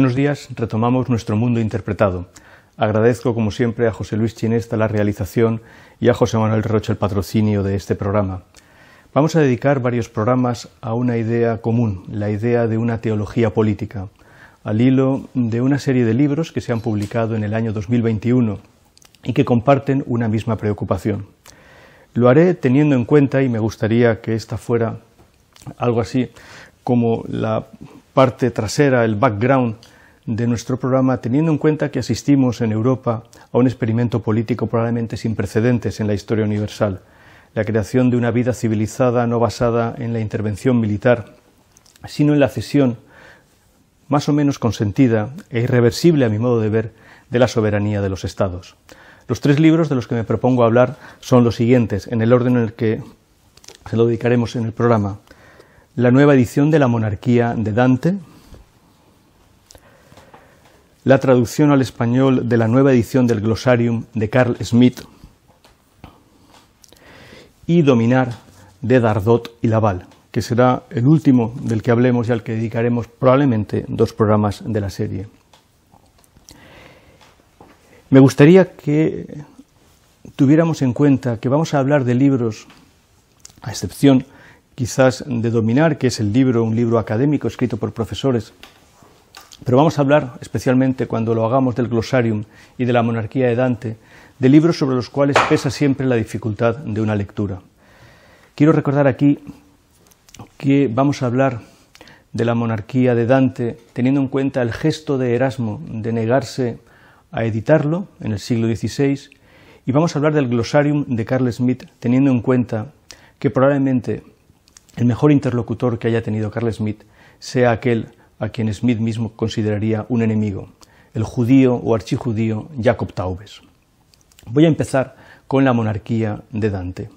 Buenos días, retomamos nuestro mundo interpretado. Agradezco, como siempre, a José Luis Chinesta la realización y a José Manuel Rocha el patrocinio de este programa. Vamos a dedicar varios programas a una idea común, la idea de una teología política, al hilo de una serie de libros que se han publicado en el año 2021 y que comparten una misma preocupación. Lo haré teniendo en cuenta, y me gustaría que esta fuera algo así como la parte trasera, el background de nuestro programa teniendo en cuenta que asistimos en Europa a un experimento político probablemente sin precedentes en la historia universal, la creación de una vida civilizada no basada en la intervención militar, sino en la cesión más o menos consentida e irreversible a mi modo de ver de la soberanía de los estados. Los tres libros de los que me propongo hablar son los siguientes, en el orden en el que se lo dedicaremos en el programa. La nueva edición de la monarquía de Dante, la traducción al español de la nueva edición del Glosarium de Carl Smith y Dominar de Dardot y Laval, que será el último del que hablemos y al que dedicaremos probablemente dos programas de la serie. Me gustaría que tuviéramos en cuenta que vamos a hablar de libros, a excepción quizás de Dominar, que es el libro, un libro académico escrito por profesores, pero vamos a hablar, especialmente cuando lo hagamos del glosarium y de la monarquía de Dante, de libros sobre los cuales pesa siempre la dificultad de una lectura. Quiero recordar aquí que vamos a hablar de la monarquía de Dante teniendo en cuenta el gesto de Erasmo de negarse a editarlo en el siglo XVI y vamos a hablar del glosarium de Carl Smith teniendo en cuenta que probablemente el mejor interlocutor que haya tenido Carl Smith sea aquel a quien Smith mismo consideraría un enemigo, el judío o archijudío Jacob Taubes. Voy a empezar con la monarquía de Dante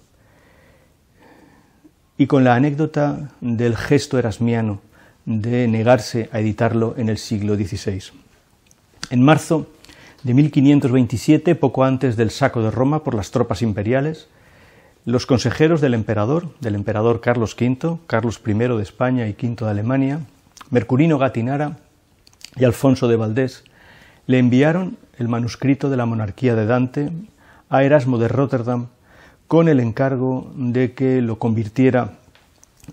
y con la anécdota del gesto erasmiano de negarse a editarlo en el siglo XVI. En marzo de 1527, poco antes del saco de Roma por las tropas imperiales, los consejeros del emperador, del emperador Carlos V, Carlos I de España y V de Alemania, Mercurino Gatinara y Alfonso de Valdés le enviaron el manuscrito de la monarquía de Dante a Erasmo de Rotterdam con el encargo de que lo convirtiera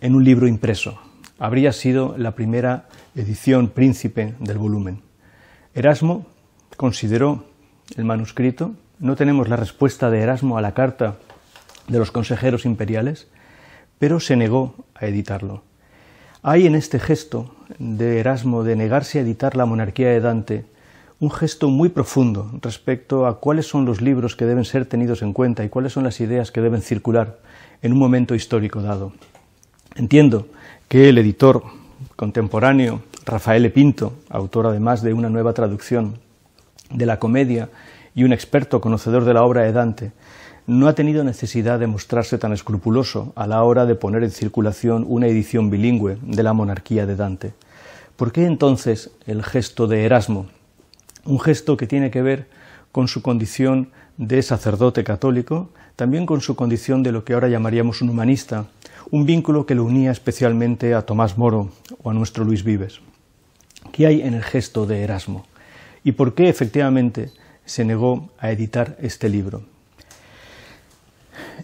en un libro impreso. Habría sido la primera edición príncipe del volumen. Erasmo consideró el manuscrito, no tenemos la respuesta de Erasmo a la carta de los consejeros imperiales, pero se negó a editarlo. Hay en este gesto de Erasmo de negarse a editar la monarquía de Dante, un gesto muy profundo respecto a cuáles son los libros que deben ser tenidos en cuenta y cuáles son las ideas que deben circular en un momento histórico dado. Entiendo que el editor contemporáneo Rafael Pinto, autor además de una nueva traducción de la comedia y un experto conocedor de la obra de Dante, no ha tenido necesidad de mostrarse tan escrupuloso a la hora de poner en circulación una edición bilingüe de la monarquía de Dante. ¿Por qué entonces el gesto de Erasmo? Un gesto que tiene que ver con su condición de sacerdote católico, también con su condición de lo que ahora llamaríamos un humanista, un vínculo que lo unía especialmente a Tomás Moro o a nuestro Luis Vives. ¿Qué hay en el gesto de Erasmo? ¿Y por qué efectivamente se negó a editar este libro?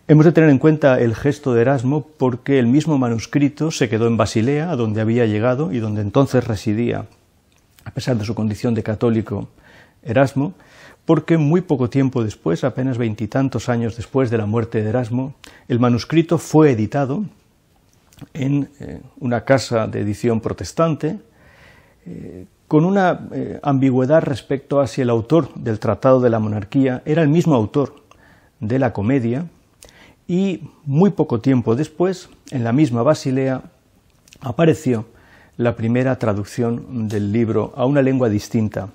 Hemos de tener en cuenta el gesto de Erasmo porque el mismo manuscrito se quedó en Basilea, a donde había llegado y donde entonces residía, a pesar de su condición de católico Erasmo, porque muy poco tiempo después, apenas veintitantos años después de la muerte de Erasmo, el manuscrito fue editado en eh, una casa de edición protestante, eh, con una eh, ambigüedad respecto a si el autor del Tratado de la Monarquía era el mismo autor de la comedia, y muy poco tiempo después, en la misma Basilea, apareció la primera traducción del libro a una lengua distinta,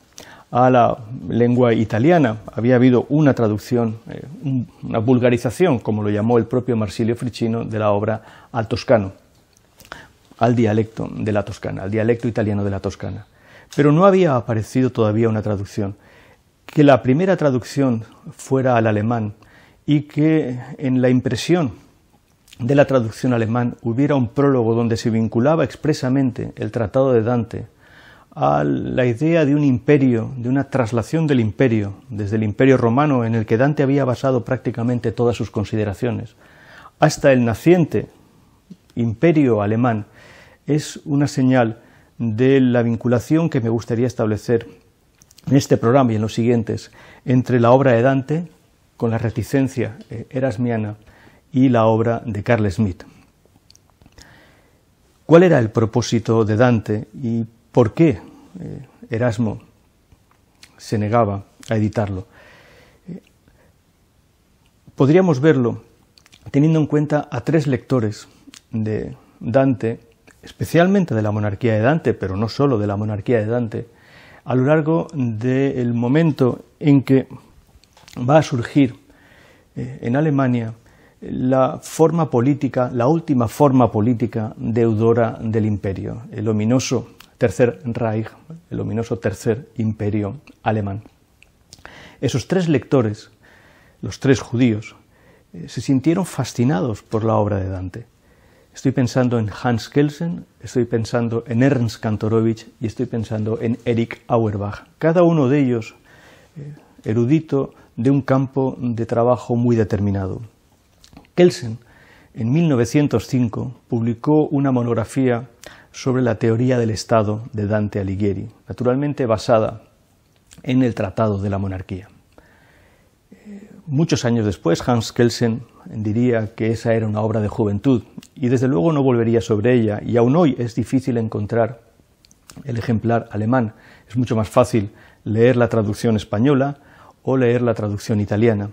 a la lengua italiana. Había habido una traducción, eh, una vulgarización, como lo llamó el propio Marsilio Fricino, de la obra al toscano, al dialecto de la Toscana, al dialecto italiano de la Toscana. Pero no había aparecido todavía una traducción. Que la primera traducción fuera al alemán y que en la impresión de la traducción alemán hubiera un prólogo donde se vinculaba expresamente el Tratado de Dante a la idea de un imperio, de una traslación del imperio, desde el imperio romano en el que Dante había basado prácticamente todas sus consideraciones, hasta el naciente imperio alemán, es una señal de la vinculación que me gustaría establecer en este programa y en los siguientes entre la obra de Dante, con la reticencia eh, erasmiana y la obra de Carl Smith. ¿Cuál era el propósito de Dante y por qué eh, Erasmo se negaba a editarlo? Eh, podríamos verlo teniendo en cuenta a tres lectores de Dante, especialmente de la monarquía de Dante, pero no solo de la monarquía de Dante, a lo largo del momento en que va a surgir eh, en Alemania la forma política, la última forma política deudora del imperio, el ominoso Tercer Reich, el ominoso Tercer Imperio alemán. Esos tres lectores, los tres judíos, eh, se sintieron fascinados por la obra de Dante. Estoy pensando en Hans Kelsen, estoy pensando en Ernst Kantorowicz y estoy pensando en Eric Auerbach. Cada uno de ellos, eh, erudito, de un campo de trabajo muy determinado. Kelsen, en 1905, publicó una monografía sobre la teoría del Estado de Dante Alighieri, naturalmente basada en el Tratado de la Monarquía. Eh, muchos años después, Hans Kelsen diría que esa era una obra de juventud y desde luego no volvería sobre ella y aún hoy es difícil encontrar el ejemplar alemán. Es mucho más fácil leer la traducción española o leer la traducción italiana.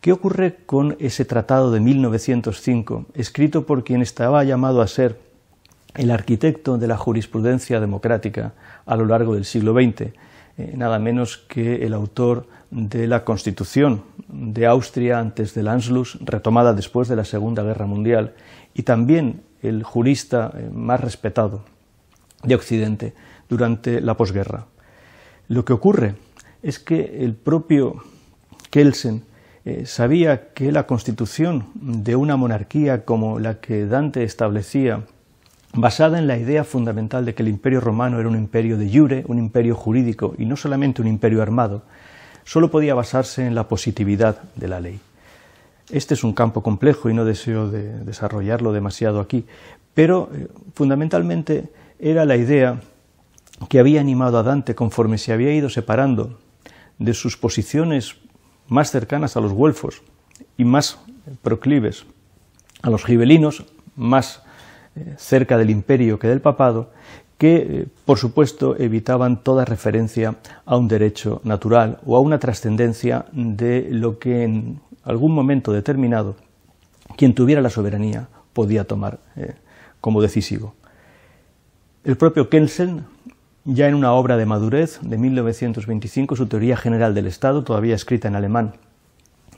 ¿Qué ocurre con ese tratado de 1905, escrito por quien estaba llamado a ser el arquitecto de la jurisprudencia democrática a lo largo del siglo XX, eh, nada menos que el autor de la Constitución de Austria antes del Anschluss, retomada después de la Segunda Guerra Mundial, y también el jurista eh, más respetado de Occidente durante la posguerra? Lo que ocurre es que el propio Kelsen eh, sabía que la constitución de una monarquía como la que Dante establecía, basada en la idea fundamental de que el imperio romano era un imperio de jure, un imperio jurídico y no solamente un imperio armado, solo podía basarse en la positividad de la ley. Este es un campo complejo y no deseo de desarrollarlo demasiado aquí, pero eh, fundamentalmente era la idea que había animado a Dante conforme se había ido separando de sus posiciones más cercanas a los güelfos y más proclives a los gibelinos, más eh, cerca del imperio que del papado, que, eh, por supuesto, evitaban toda referencia a un derecho natural o a una trascendencia de lo que en algún momento determinado quien tuviera la soberanía podía tomar eh, como decisivo. El propio Kelsen ya en una obra de madurez de 1925, su teoría general del Estado, todavía escrita en alemán,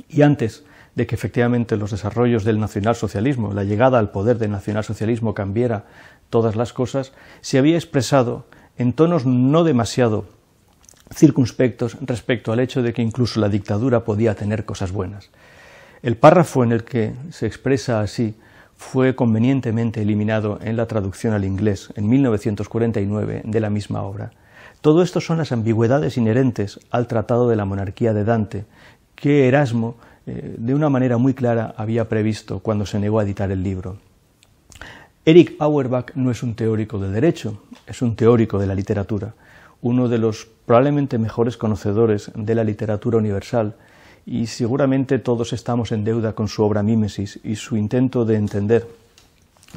y antes de que efectivamente los desarrollos del nacionalsocialismo, la llegada al poder del nacionalsocialismo cambiara todas las cosas, se había expresado en tonos no demasiado circunspectos respecto al hecho de que incluso la dictadura podía tener cosas buenas. El párrafo en el que se expresa así fue convenientemente eliminado en la traducción al inglés en 1949 de la misma obra. Todo esto son las ambigüedades inherentes al Tratado de la Monarquía de Dante, que Erasmo eh, de una manera muy clara había previsto cuando se negó a editar el libro. Eric Auerbach no es un teórico del derecho, es un teórico de la literatura, uno de los probablemente mejores conocedores de la literatura universal y seguramente todos estamos en deuda con su obra Mímesis y su intento de entender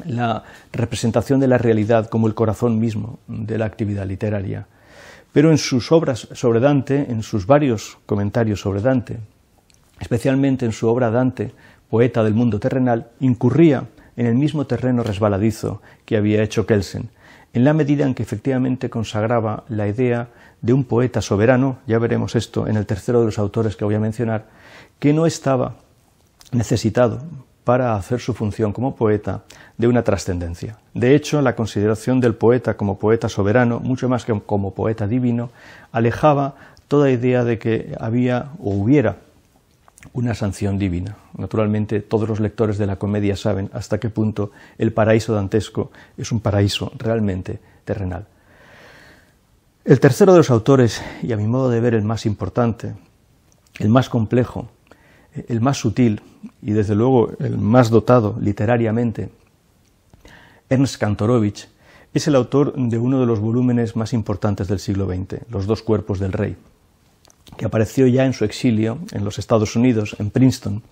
la representación de la realidad como el corazón mismo de la actividad literaria. Pero en sus obras sobre Dante, en sus varios comentarios sobre Dante, especialmente en su obra Dante, poeta del mundo terrenal, incurría en el mismo terreno resbaladizo que había hecho Kelsen, en la medida en que efectivamente consagraba la idea de un poeta soberano, ya veremos esto en el tercero de los autores que voy a mencionar, que no estaba necesitado para hacer su función como poeta de una trascendencia. De hecho, la consideración del poeta como poeta soberano, mucho más que como poeta divino, alejaba toda idea de que había o hubiera una sanción divina. Naturalmente, todos los lectores de la comedia saben hasta qué punto el paraíso dantesco es un paraíso realmente terrenal. El tercero de los autores, y a mi modo de ver el más importante, el más complejo, el más sutil y desde luego el más dotado literariamente, Ernst Kantorowicz, es el autor de uno de los volúmenes más importantes del siglo XX, Los dos cuerpos del rey que apareció ya en su exilio en los Estados Unidos, en Princeton,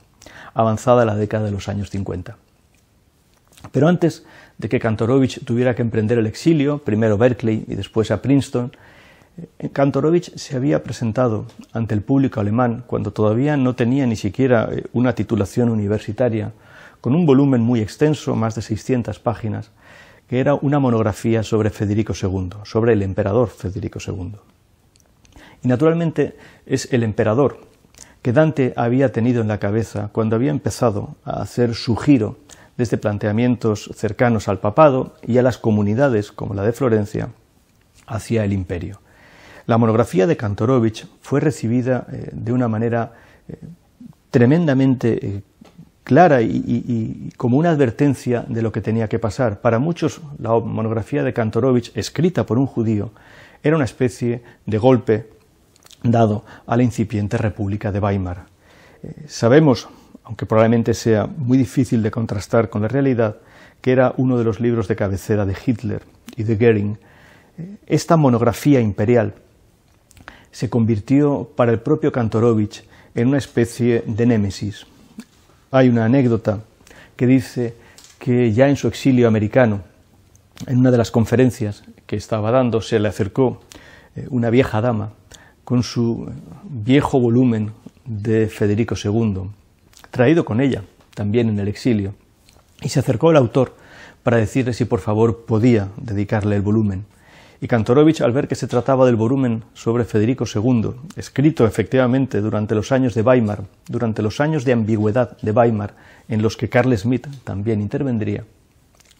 avanzada la década de los años 50. Pero antes de que Kantorovich tuviera que emprender el exilio, primero a Berkeley y después a Princeton, eh, Kantorovich se había presentado ante el público alemán cuando todavía no tenía ni siquiera eh, una titulación universitaria, con un volumen muy extenso, más de 600 páginas, que era una monografía sobre Federico II, sobre el emperador Federico II. Y naturalmente es el emperador que Dante había tenido en la cabeza cuando había empezado a hacer su giro desde planteamientos cercanos al papado y a las comunidades como la de Florencia hacia el imperio. La monografía de Kantorovich fue recibida eh, de una manera eh, tremendamente eh, clara y, y, como una advertencia de lo que tenía que pasar. Para muchos, la monografía de Kantorovich, escrita por un judío, era una especie de golpe dado a la incipiente República de Weimar. Eh, sabemos, aunque probablemente sea muy difícil de contrastar con la realidad, que era uno de los libros de cabecera de Hitler y de Goering. Eh, esta monografía imperial se convirtió para el propio Kantorovich en una especie de némesis. Hay una anécdota que dice que ya en su exilio americano, en una de las conferencias que estaba dando, se le acercó eh, una vieja dama con su viejo volumen de Federico II, traído con ella también en el exilio, y se acercó al autor para decirle si por favor podía dedicarle el volumen. Y Kantorovich, al ver que se trataba del volumen sobre Federico II, escrito efectivamente durante los años de Weimar, durante los años de ambigüedad de Weimar, en los que Carl Smith también intervendría,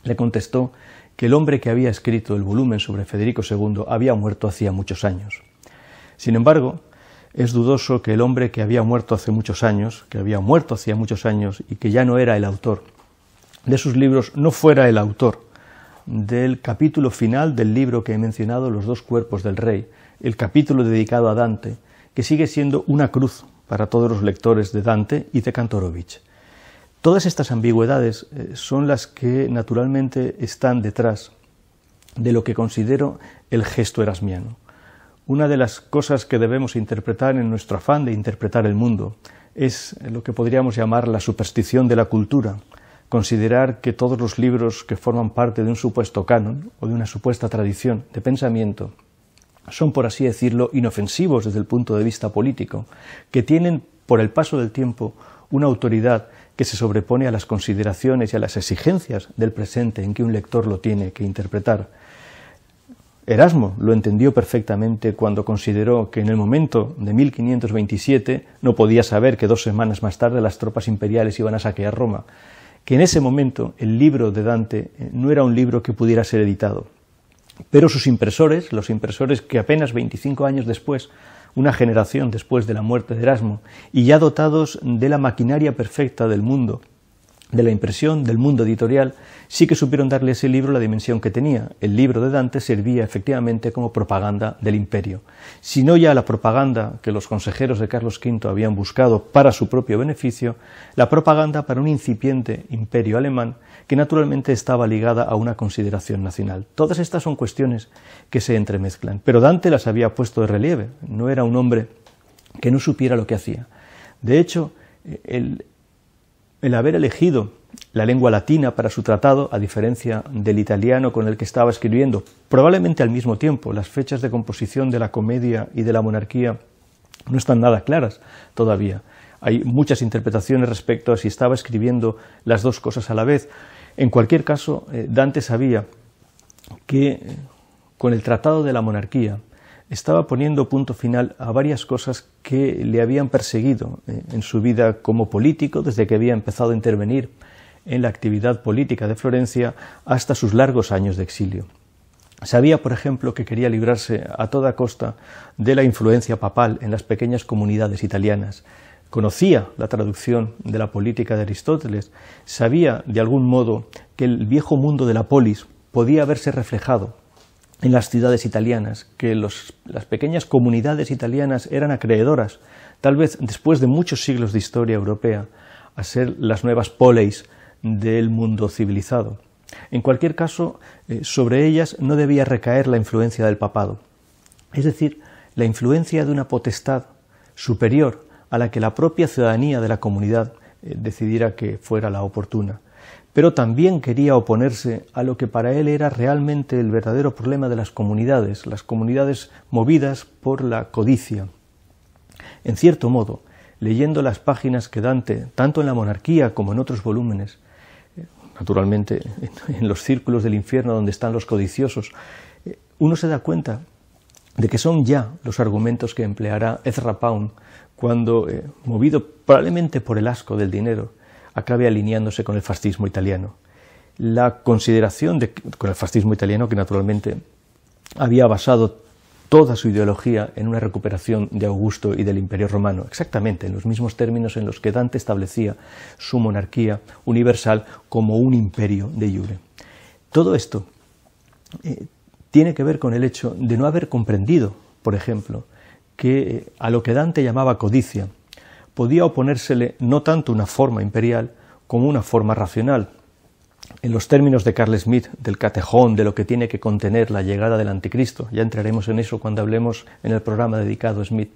le contestó que el hombre que había escrito el volumen sobre Federico II había muerto hacía muchos años. Sin embargo, es dudoso que el hombre que había muerto hace muchos años, que había muerto hacía muchos años y que ya no era el autor de sus libros, no fuera el autor del capítulo final del libro que he mencionado, Los dos cuerpos del rey, el capítulo dedicado a Dante, que sigue siendo una cruz para todos los lectores de Dante y de Kantorovich. Todas estas ambigüedades eh, son las que naturalmente están detrás de lo que considero el gesto erasmiano. Una de las cosas que debemos interpretar en nuestro afán de interpretar el mundo es lo que podríamos llamar la superstición de la cultura, considerar que todos los libros que forman parte de un supuesto canon o de una supuesta tradición de pensamiento son, por así decirlo, inofensivos desde el punto de vista político, que tienen, por el paso del tiempo, una autoridad que se sobrepone a las consideraciones y a las exigencias del presente en que un lector lo tiene que interpretar. Erasmo lo entendió perfectamente cuando consideró que en el momento de 1527 no podía saber que dos semanas más tarde las tropas imperiales iban a saquear Roma, que en ese momento el libro de Dante eh, no era un libro que pudiera ser editado. Pero sus impresores, los impresores que apenas 25 años después, una generación después de la muerte de Erasmo, y ya dotados de la maquinaria perfecta del mundo de la impresión, del mundo editorial, sí que supieron darle a ese libro la dimensión que tenía. El libro de Dante servía efectivamente como propaganda del imperio. Si no ya la propaganda que los consejeros de Carlos V habían buscado para su propio beneficio, la propaganda para un incipiente imperio alemán que naturalmente estaba ligada a una consideración nacional. Todas estas son cuestiones que se entremezclan, pero Dante las había puesto de relieve. No era un hombre que no supiera lo que hacía. De hecho, el, el haber elegido la lengua latina para su tratado, a diferencia del italiano con el que estaba escribiendo, probablemente al mismo tiempo. Las fechas de composición de la comedia y de la monarquía no están nada claras todavía. Hay muchas interpretaciones respecto a si estaba escribiendo las dos cosas a la vez. En cualquier caso, eh, Dante sabía que eh, con el Tratado de la Monarquía estaba poniendo punto final a varias cosas que le habían perseguido eh, en su vida como político, desde que había empezado a intervenir en la actividad política de Florencia hasta sus largos años de exilio. Sabía, por ejemplo, que quería librarse a toda costa de la influencia papal en las pequeñas comunidades italianas. Conocía la traducción de la política de Aristóteles. Sabía, de algún modo, que el viejo mundo de la polis podía haberse reflejado en las ciudades italianas, que las pequeñas comunidades italianas eran acreedoras, tal vez después de muchos siglos de historia europea, a ser las nuevas poleis del mundo civilizado. En cualquier caso, eh, sobre ellas no debía recaer la influencia del papado, es decir, la influencia de una potestad superior a la que la propia ciudadanía de la comunidad eh, decidiera que fuera la oportuna pero también quería oponerse a lo que para él era realmente el verdadero problema de las comunidades, las comunidades movidas por la codicia. En cierto modo, leyendo las páginas que Dante, tanto en la monarquía como en otros volúmenes, eh, naturalmente en los círculos del infierno donde están los codiciosos, eh, uno se da cuenta de que son ya los argumentos que empleará Ezra Pound cuando, eh, movido probablemente por el asco del dinero, acabe alineándose con el fascismo italiano. La consideración con el fascismo italiano, que naturalmente había basado toda su ideología en una recuperación de Augusto y del Imperio Romano, exactamente en los mismos términos en los que Dante establecía su monarquía universal como un imperio de Iure. Todo esto eh, tiene que ver con el hecho de no haber comprendido, por ejemplo, que eh, a lo que Dante llamaba codicia, podía oponérsele no tanto una forma imperial como una forma racional. En los términos de Carl Smith, del catejón, de lo que tiene que contener la llegada del anticristo, ya entraremos en eso cuando hablemos en el programa dedicado a Smith,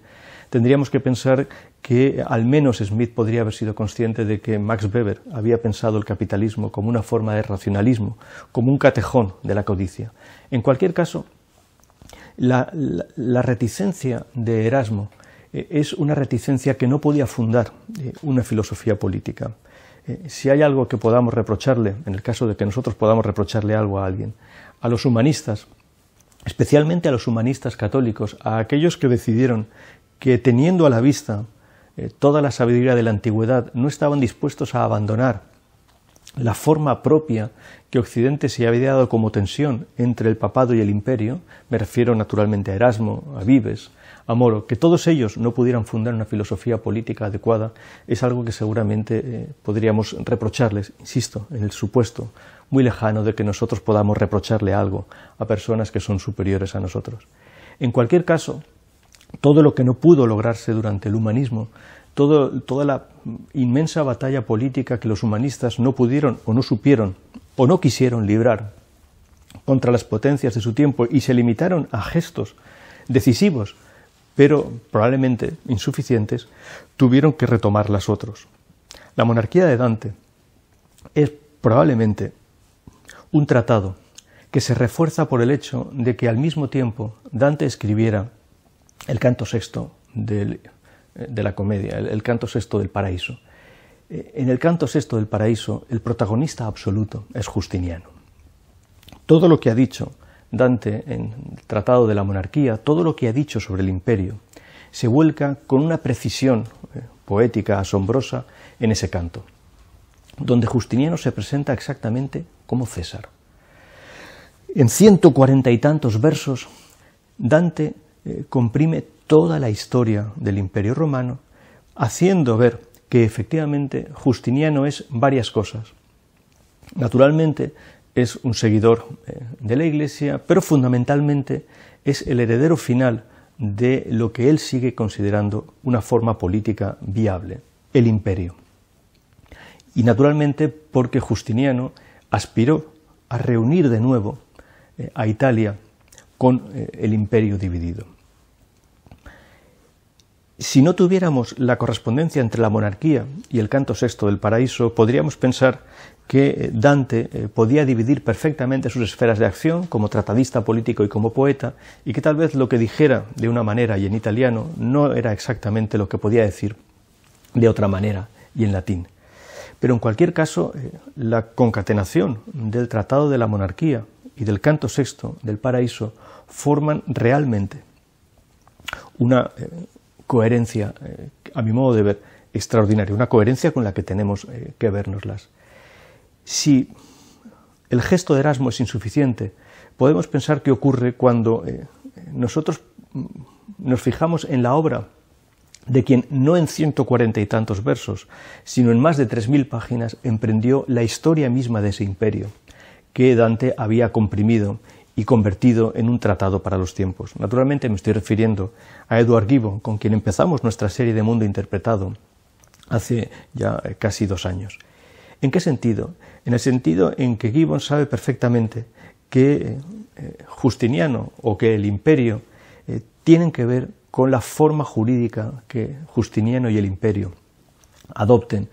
tendríamos que pensar que al menos Smith podría haber sido consciente de que Max Weber había pensado el capitalismo como una forma de racionalismo, como un catejón de la codicia. En cualquier caso, la, la reticencia de Erasmo eh, es una reticencia que no podía fundar eh, una filosofía política. Eh, si hay algo que podamos reprocharle, en el caso de que nosotros podamos reprocharle algo a alguien, a los humanistas, especialmente a los humanistas católicos, a aquellos que decidieron que teniendo a la vista toda la sabiduría de la antigüedad, no estaban dispuestos a abandonar la forma propia que Occidente se había dado como tensión entre el papado y el imperio, me refiero naturalmente a Erasmo, a Vives, Amoro que todos ellos no pudieran fundar una filosofía política adecuada es algo que seguramente eh, podríamos reprocharles, insisto, en el supuesto muy lejano de que nosotros podamos reprocharle algo a personas que son superiores a nosotros. En cualquier caso, todo lo que no pudo lograrse durante el humanismo, toda la inmensa batalla política que los humanistas no pudieron o no supieron o no quisieron librar contra las potencias de su tiempo y se limitaron a gestos decisivos pero probablemente insuficientes, tuvieron que retomar las otros. La monarquía de Dante es probablemente un tratado que se refuerza por el hecho de que al mismo tiempo Dante escribiera el canto sexto eh, de la comedia, el, canto sexto del paraíso. Eh, en el canto sexto del paraíso, el protagonista absoluto es Justiniano. Todo lo que ha dicho Dante, en el Tratado de la Monarquía, todo lo que ha dicho sobre el imperio se vuelca con una precisión eh, poética asombrosa en ese canto, donde Justiniano se presenta exactamente como César. En ciento cuarenta y tantos versos, Dante eh, comprime toda la historia del imperio romano, haciendo ver que efectivamente Justiniano es varias cosas. Naturalmente, es un seguidor eh, de la Iglesia, pero fundamentalmente es el heredero final de lo que él sigue considerando una forma política viable, el imperio. Y naturalmente porque Justiniano aspiró a reunir de nuevo eh, a Italia con eh, el imperio dividido. Si no tuviéramos la correspondencia entre la monarquía y el canto sexto del paraíso, podríamos pensar que Dante eh, podía dividir perfectamente sus esferas de acción como tratadista político y como poeta, y que tal vez lo que dijera de una manera y en italiano no era exactamente lo que podía decir de otra manera y en latín. Pero en cualquier caso, eh, la concatenación del Tratado de la Monarquía y del Canto VI del Paraíso forman realmente una eh, coherencia, a mi modo de ver, extraordinaria, una coherencia con la que tenemos que vernoslas. Si el gesto de Erasmo es insuficiente, podemos pensar qué ocurre cuando eh, nosotros nos fijamos en la obra de quien no en ciento cuarenta y tantos versos, sino en más de tres mil páginas emprendió la historia misma de ese imperio, que Dante había comprimido y convertido en un tratado para los tiempos. Naturalmente me estoy refiriendo a Edward Gibbon, con quien empezamos nuestra serie de Mundo Interpretado hace ya eh, casi dos años. ¿En qué sentido? En el sentido en que Gibbon sabe perfectamente que eh, Justiniano o que el imperio eh, tienen que ver con la forma jurídica que Justiniano y el imperio adopten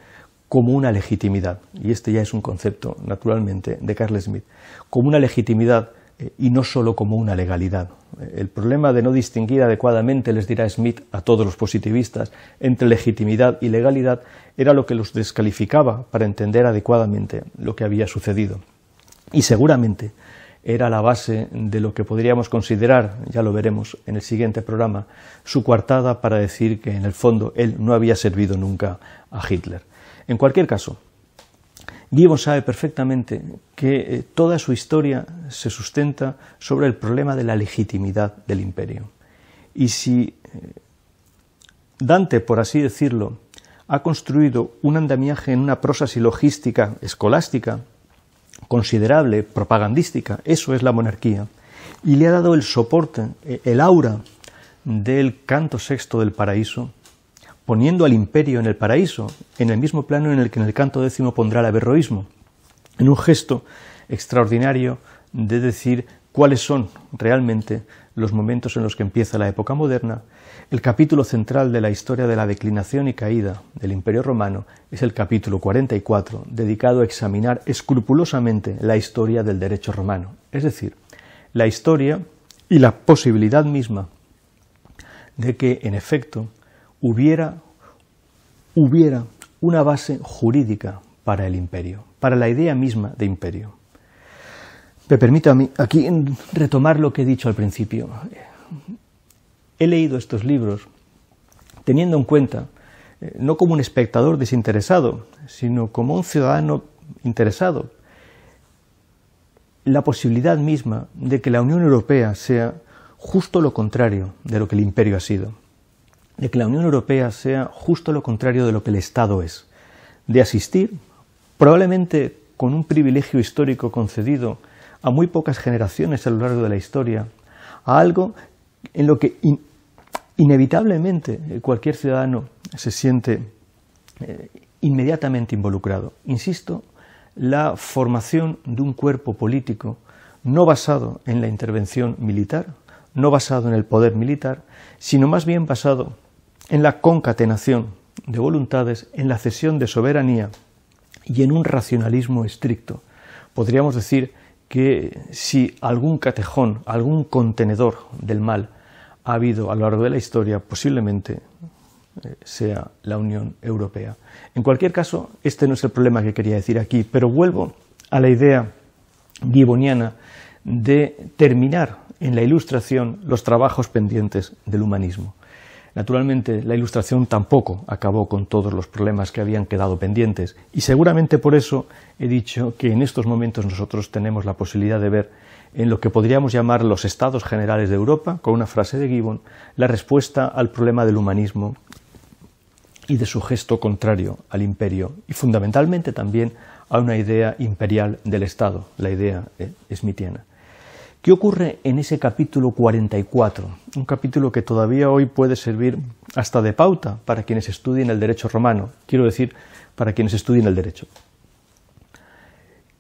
como una legitimidad, y este ya es un concepto, naturalmente, de Carl Smith, como una legitimidad y no solo como una legalidad. El problema de no distinguir adecuadamente, les dirá Smith a todos los positivistas, entre legitimidad y legalidad era lo que los descalificaba para entender adecuadamente lo que había sucedido. Y seguramente era la base de lo que podríamos considerar, ya lo veremos en el siguiente programa, su coartada para decir que en el fondo él no había servido nunca a Hitler. En cualquier caso, Diego sabe perfectamente que eh, toda su historia se sustenta sobre el problema de la legitimidad del imperio. Y si eh, Dante, por así decirlo, ha construido un andamiaje en una prosa silogística escolástica considerable, propagandística, eso es la monarquía, y le ha dado el soporte, eh, el aura del canto sexto del paraíso, poniendo al imperio en el paraíso, en el mismo plano en el que en el canto décimo pondrá el averroísmo, en un gesto extraordinario de decir cuáles son realmente los momentos en los que empieza la época moderna, el capítulo central de la historia de la declinación y caída del Imperio Romano es el capítulo 44, dedicado a examinar escrupulosamente la historia del derecho romano, es decir, la historia y la posibilidad misma de que, en efecto, hubiera, una base jurídica para el imperio, para la idea misma de imperio. Me permito aquí retomar lo que he dicho al principio. He leído estos libros teniendo en cuenta, eh, no como un espectador desinteresado, sino como un ciudadano interesado, la posibilidad misma de que la Unión Europea sea justo lo contrario de lo que el imperio ha sido de que la Unión Europea sea justo lo contrario de lo que el Estado es, de asistir, probablemente con un privilegio histórico concedido a muy pocas generaciones a lo largo de la historia, a algo en lo que inevitablemente cualquier ciudadano se siente eh, inmediatamente involucrado. Insisto, la formación de un cuerpo político no basado en la intervención militar, no basado en el poder militar, sino más bien basado en la concatenación de voluntades, en la cesión de soberanía y en un racionalismo estricto. Podríamos decir que si algún catejón, algún contenedor del mal ha habido a lo largo de la historia, posiblemente eh, sea la Unión Europea. En cualquier caso, este no es el problema que quería decir aquí, pero vuelvo a la idea gibboniana de terminar en la Ilustración los trabajos pendientes del humanismo. Naturalmente, la Ilustración tampoco acabó con todos los problemas que habían quedado pendientes, y seguramente por eso he dicho que en estos momentos nosotros tenemos la posibilidad de ver en lo que podríamos llamar los estados generales de Europa, con una frase de Gibbon, la respuesta al problema del humanismo y de su gesto contrario al imperio, y fundamentalmente también a una idea imperial del Estado, la idea eh, ¿Qué ocurre en ese capítulo 44? Un capítulo que todavía hoy puede servir hasta de pauta para quienes estudien el derecho romano, quiero decir, para quienes estudien el derecho.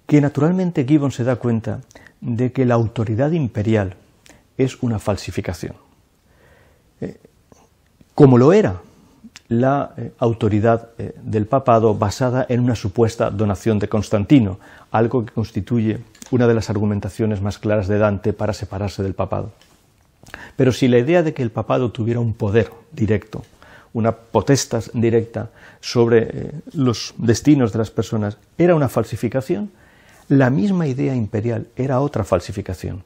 Que naturalmente Gibbon se da cuenta de que la autoridad imperial es una falsificación, eh, como lo era la eh, autoridad eh, del papado basada en una supuesta donación de Constantino, algo que constituye una de las argumentaciones más claras de Dante para separarse del papado. Pero si la idea de que el papado tuviera un poder directo, una potestas directa sobre eh, los destinos de las personas era una falsificación, la misma idea imperial era otra falsificación.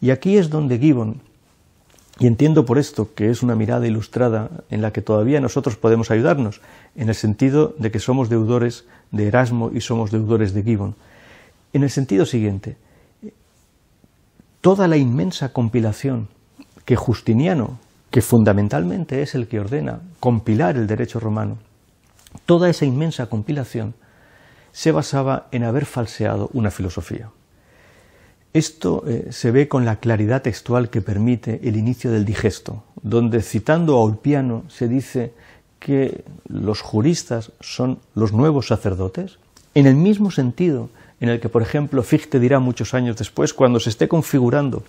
Y aquí es donde Gibbon, y entiendo por esto que es una mirada ilustrada en la que todavía nosotros podemos ayudarnos, en el sentido de que somos deudores de Erasmo y somos deudores de Gibbon, en el sentido siguiente, toda la inmensa compilación que Justiniano, que fundamentalmente es el que ordena compilar el derecho romano, toda esa inmensa compilación se basaba en haber falseado una filosofía. Esto eh, se ve con la claridad textual que permite el inicio del digesto, donde citando a Ulpiano se dice que los juristas son los nuevos sacerdotes, en el mismo sentido en el que, por ejemplo, Fichte dirá muchos años después, cuando se esté configurando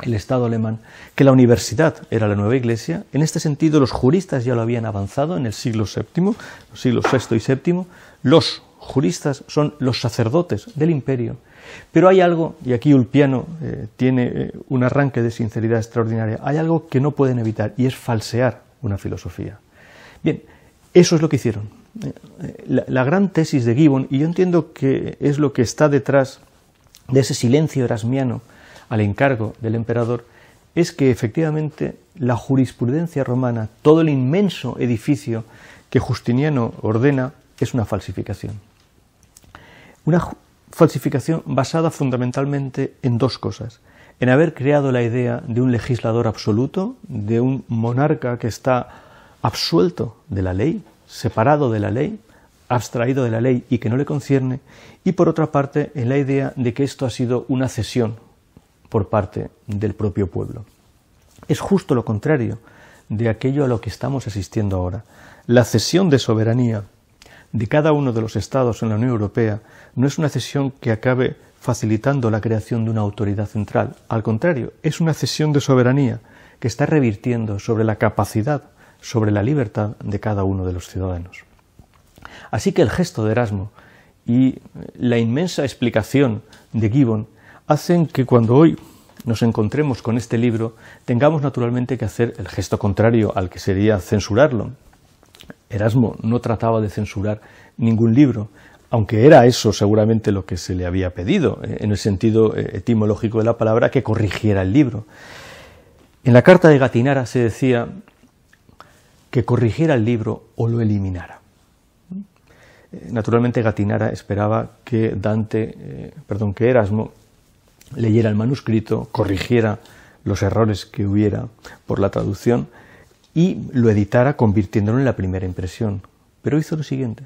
el Estado alemán, que la universidad era la nueva iglesia. En este sentido, los juristas ya lo habían avanzado en el siglo VII, los siglos VI y VII. Los juristas son los sacerdotes del imperio. Pero hay algo, y aquí Ulpiano eh, tiene eh, un arranque de sinceridad extraordinaria, hay algo que no pueden evitar, y es falsear una filosofía. Bien, eso es lo que hicieron la, gran tesis de Gibbon, y yo entiendo que es lo que está detrás de ese silencio erasmiano al encargo del emperador, es que efectivamente la jurisprudencia romana, todo el inmenso edificio que Justiniano ordena, es una falsificación. Una falsificación basada fundamentalmente en dos cosas. En haber creado la idea de un legislador absoluto, de un monarca que está absuelto de la ley, separado de la ley, abstraído de la ley y que no le concierne, y por otra parte en la idea de que esto ha sido una cesión por parte del propio pueblo. Es justo lo contrario de aquello a lo que estamos asistiendo ahora. La cesión de soberanía de cada uno de los estados en la Unión Europea no es una cesión que acabe facilitando la creación de una autoridad central. Al contrario, es una cesión de soberanía que está revirtiendo sobre la capacidad sobre la libertad de cada uno de los ciudadanos. Así que el gesto de Erasmo y la inmensa explicación de Gibbon hacen que cuando hoy nos encontremos con este libro tengamos naturalmente que hacer el gesto contrario al que sería censurarlo. Erasmo no trataba de censurar ningún libro, aunque era eso seguramente lo que se le había pedido, eh, en el sentido eh, etimológico de la palabra, que corrigiera el libro. En la carta de Gatinara se decía que corrigiera el libro o lo eliminara. Eh, naturalmente Gatinara esperaba que Dante, eh, perdón, que Erasmo leyera el manuscrito, corrigiera los errores que hubiera por la traducción y lo editara convirtiéndolo en la primera impresión. Pero hizo lo siguiente,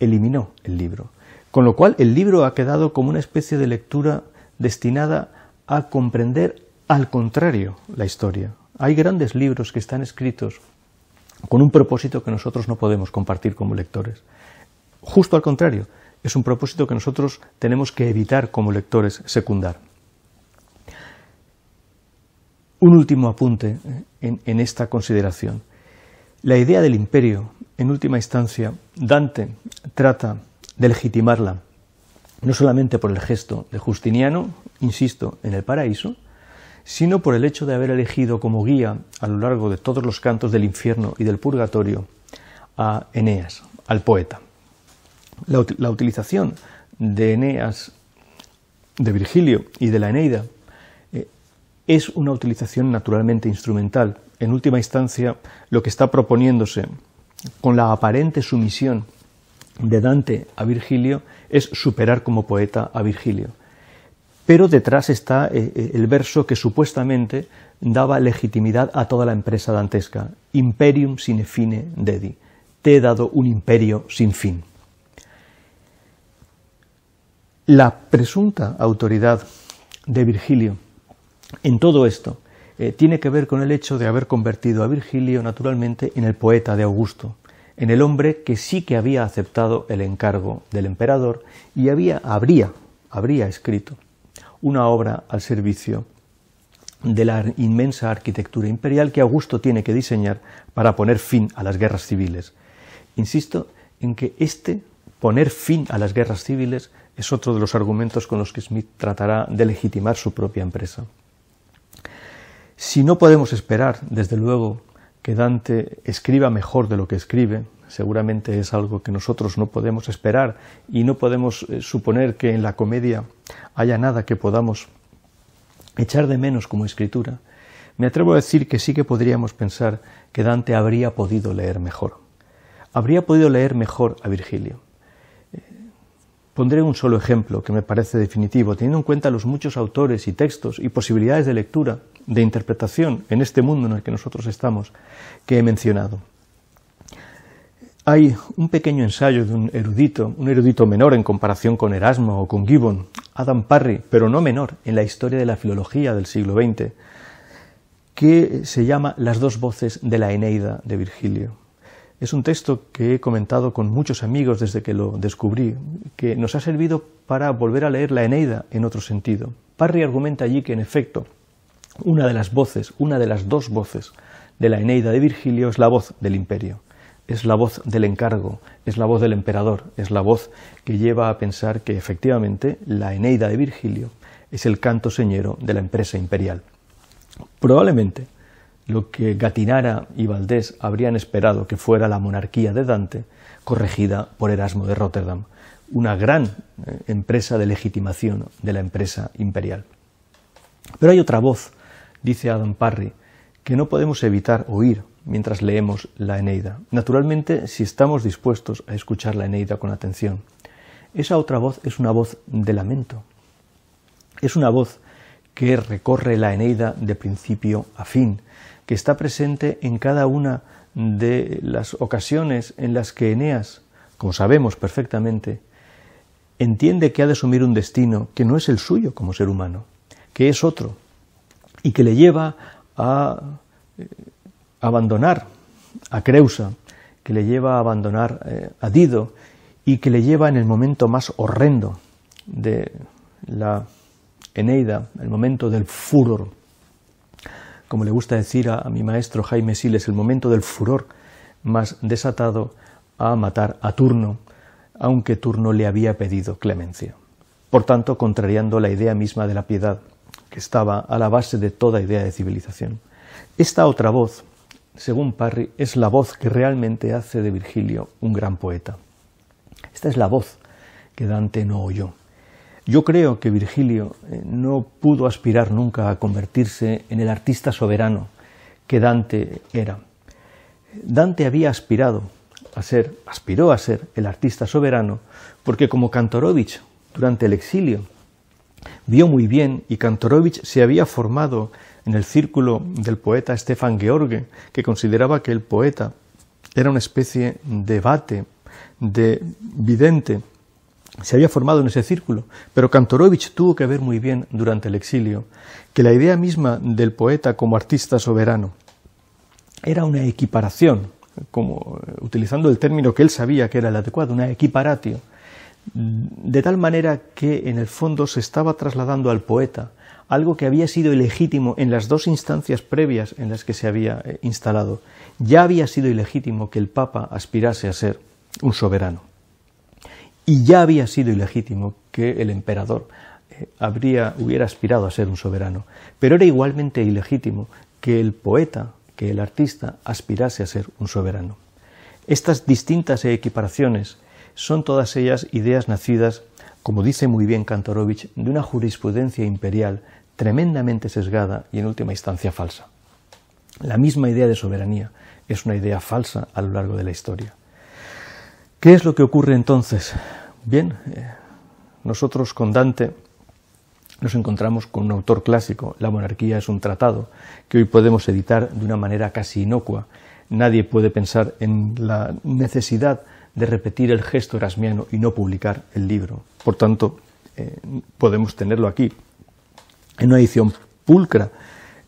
eliminó el libro. Con lo cual el libro ha quedado como una especie de lectura destinada a comprender al contrario la historia. Hay grandes libros que están escritos con un propósito que nosotros no podemos compartir como lectores. Justo al contrario, es un propósito que nosotros tenemos que evitar como lectores secundar. Un último apunte eh, en, esta consideración. La idea del imperio, en última instancia, Dante trata de legitimarla no solamente por el gesto de Justiniano, insisto, en el paraíso, sino por el hecho de haber elegido como guía a lo largo de todos los cantos del infierno y del purgatorio a Eneas, al poeta. La, utilización de Eneas, de Virgilio y de la Eneida eh, es una utilización naturalmente instrumental. En última instancia, lo que está proponiéndose con la aparente sumisión de Dante a Virgilio es superar como poeta a Virgilio pero detrás está eh, eh, el verso que supuestamente daba legitimidad a toda la empresa dantesca, imperium sine fine dedi, te he dado un imperio sin fin. La presunta autoridad de Virgilio en todo esto eh, tiene que ver con el hecho de haber convertido a Virgilio naturalmente en el poeta de Augusto, en el hombre que sí que había aceptado el encargo del emperador y había, habría, habría escrito una obra al servicio de la inmensa arquitectura imperial que Augusto tiene que diseñar para poner fin a las guerras civiles. Insisto en que este poner fin a las guerras civiles es otro de los argumentos con los que Smith tratará de legitimar su propia empresa. Si no podemos esperar, desde luego, que Dante escriba mejor de lo que escribe, seguramente es algo que nosotros no podemos esperar y no podemos eh, suponer que en la comedia haya nada que podamos echar de menos como escritura, me atrevo a decir que sí que podríamos pensar que Dante habría podido leer mejor. Habría podido leer mejor a Virgilio. Pondré un solo ejemplo que me parece definitivo, teniendo en cuenta los muchos autores y textos y posibilidades de lectura, de interpretación en este mundo en el que nosotros estamos, que he mencionado. Hay un pequeño ensayo de un erudito, un erudito menor en comparación con Erasmo o con Gibbon, Adam Parry, pero no menor, en la historia de la filología del siglo XX, que se llama Las dos voces de la Eneida de Virgilio. Es un texto que he comentado con muchos amigos desde que lo descubrí, que nos ha servido para volver a leer la Eneida en otro sentido. Parry argumenta allí que, en efecto, una de las voces, una de las dos voces de la Eneida de Virgilio es la voz del imperio, es la voz del encargo, es la voz del emperador, es la voz que lleva a pensar que efectivamente la Eneida de Virgilio es el canto señero de la empresa imperial. Probablemente lo que Gatinara y Valdés habrían esperado que fuera la monarquía de Dante, corregida por Erasmo de Rotterdam, una gran eh, empresa de legitimación de la empresa imperial. Pero hay otra voz, dice Adam Parry, que no podemos evitar oír mientras leemos la Eneida, naturalmente si estamos dispuestos a escuchar la Eneida con atención. Esa otra voz es una voz de lamento, es una voz que recorre la Eneida de principio a fin, que está presente en cada una de las ocasiones en las que Eneas, como sabemos perfectamente, entiende que ha de asumir un destino que no es el suyo como ser humano, que es otro, y que le lleva a eh, abandonar a Creusa, que le lleva a abandonar eh, a Dido, y que le lleva en el momento más horrendo de la Eneida, el momento del furor, como le gusta decir a, mi maestro Jaime Siles, el momento del furor más desatado a matar a Turno, aunque Turno le había pedido clemencia. Por tanto, contrariando la idea misma de la piedad, que estaba a la base de toda idea de civilización. Esta otra voz, según Parry, es la voz que realmente hace de Virgilio un gran poeta. Esta es la voz que Dante no oyó. Yo creo que Virgilio eh, no pudo aspirar nunca a convertirse en el artista soberano que Dante era. Dante había aspirado a ser, aspiró a ser el artista soberano, porque como Kantorovich durante el exilio vio muy bien y Kantorovich se había formado en el círculo del poeta Stefan George, que consideraba que el poeta era una especie de bate, de vidente, se había formado en ese círculo, pero Kantorovich tuvo que ver muy bien durante el exilio que la idea misma del poeta como artista soberano era una equiparación, como eh, utilizando el término que él sabía que era el adecuado, una equiparatio, de tal manera que en el fondo se estaba trasladando al poeta algo que había sido ilegítimo en las dos instancias previas en las que se había eh, instalado. Ya había sido ilegítimo que el Papa aspirase a ser un soberano y ya había sido ilegítimo que el emperador eh, hubiera aspirado a ser un soberano, pero era igualmente ilegítimo que el poeta, que el artista aspirase a ser un soberano. Estas distintas equiparaciones son todas ellas ideas nacidas, como dice muy bien Kantorovich, de una jurisprudencia imperial tremendamente sesgada y en última instancia falsa. La misma idea de soberanía es una idea falsa a lo largo de la historia. ¿Qué es lo que ocurre entonces? Bien, eh, nosotros con Dante nos encontramos con un autor clásico. La monarquía es un tratado que hoy podemos editar de una manera casi inocua. Nadie puede pensar en la necesidad de repetir el gesto erasmiano y no publicar el libro. Por tanto, eh, podemos tenerlo aquí, en una edición pulcra,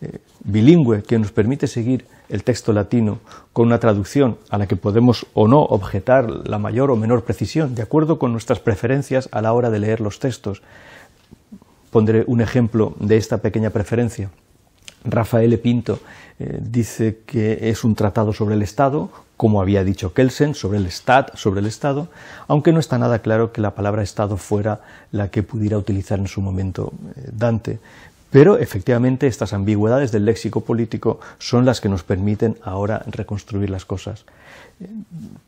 eh, bilingüe, que nos permite seguir el texto latino con una traducción a la que podemos o no objetar la mayor o menor precisión, de acuerdo con nuestras preferencias a la hora de leer los textos. Pondré un ejemplo de esta pequeña preferencia. Rafael Pinto eh, dice que es un tratado sobre el Estado, como había dicho Kelsen, sobre el Stat, sobre el Estado, aunque no está nada claro que la palabra Estado fuera la que pudiera utilizar en su momento eh, Dante, pero efectivamente estas ambigüedades del léxico político son las que nos permiten ahora reconstruir las cosas.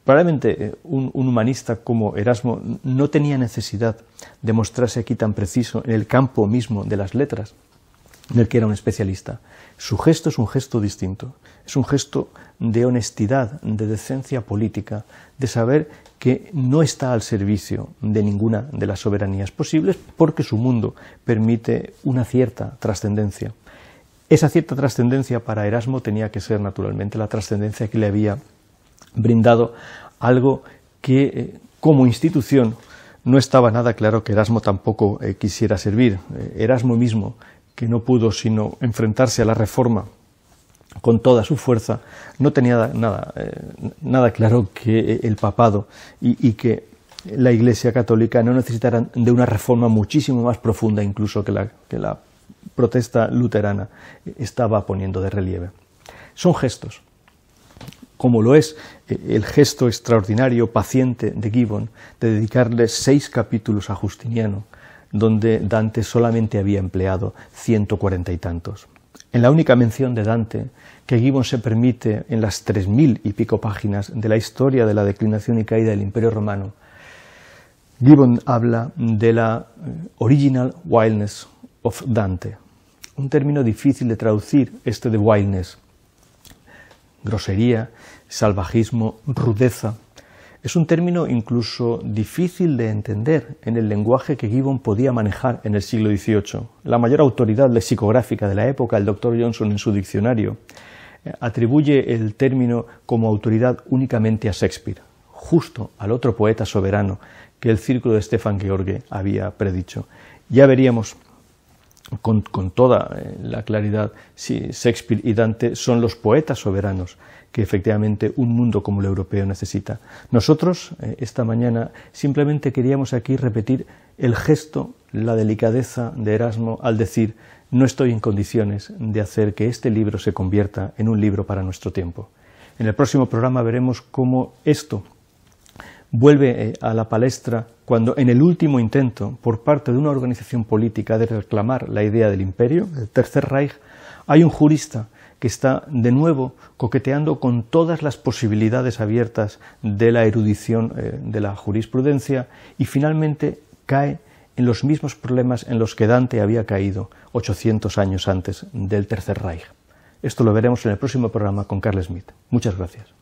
Probablemente eh, un, un, humanista como Erasmo no tenía necesidad de mostrarse aquí tan preciso en el campo mismo de las letras, en el que era un especialista. Su gesto es un gesto distinto, es un gesto de honestidad, de decencia política, de saber que no está al servicio de ninguna de las soberanías posibles porque su mundo permite una cierta trascendencia. Esa cierta trascendencia para Erasmo tenía que ser naturalmente la trascendencia que le había brindado algo que eh, como institución no estaba nada claro que Erasmo tampoco eh, quisiera servir. Eh, Erasmo mismo, que no pudo sino enfrentarse a la reforma con toda su fuerza, no tenía nada, eh, nada claro que el papado y, que la Iglesia católica no necesitaran de una reforma muchísimo más profunda incluso que la, que la protesta luterana estaba poniendo de relieve. Son gestos, como lo es eh, el gesto extraordinario, paciente de Gibbon, de dedicarle seis capítulos a Justiniano, donde Dante solamente había empleado ciento cuarenta y tantos en la única mención de Dante que Gibbon se permite en las tres mil y pico páginas de la historia de la declinación y caída del Imperio Romano, Gibbon habla de la eh, original wildness of Dante, un término difícil de traducir, este de wildness, grosería, salvajismo, rudeza, es un término incluso difícil de entender en el lenguaje que Gibbon podía manejar en el siglo XVIII. La mayor autoridad lexicográfica de la época, el doctor Johnson en su diccionario, eh, atribuye el término como autoridad únicamente a Shakespeare, justo al otro poeta soberano que el círculo de Stefan George había predicho. Ya veríamos con, con toda eh, la claridad si Shakespeare y Dante son los poetas soberanos que efectivamente un mundo como el europeo necesita. Nosotros, eh, esta mañana, simplemente queríamos aquí repetir el gesto, la delicadeza de Erasmo al decir no estoy en condiciones de hacer que este libro se convierta en un libro para nuestro tiempo. En el próximo programa veremos cómo esto vuelve eh, a la palestra cuando en el último intento por parte de una organización política de reclamar la idea del imperio, el Tercer Reich, hay un jurista que está de nuevo coqueteando con todas las posibilidades abiertas de la erudición eh, de la jurisprudencia y finalmente cae en los mismos problemas en los que Dante había caído 800 años antes del Tercer Reich. Esto lo veremos en el próximo programa con Carl Smith. Muchas gracias.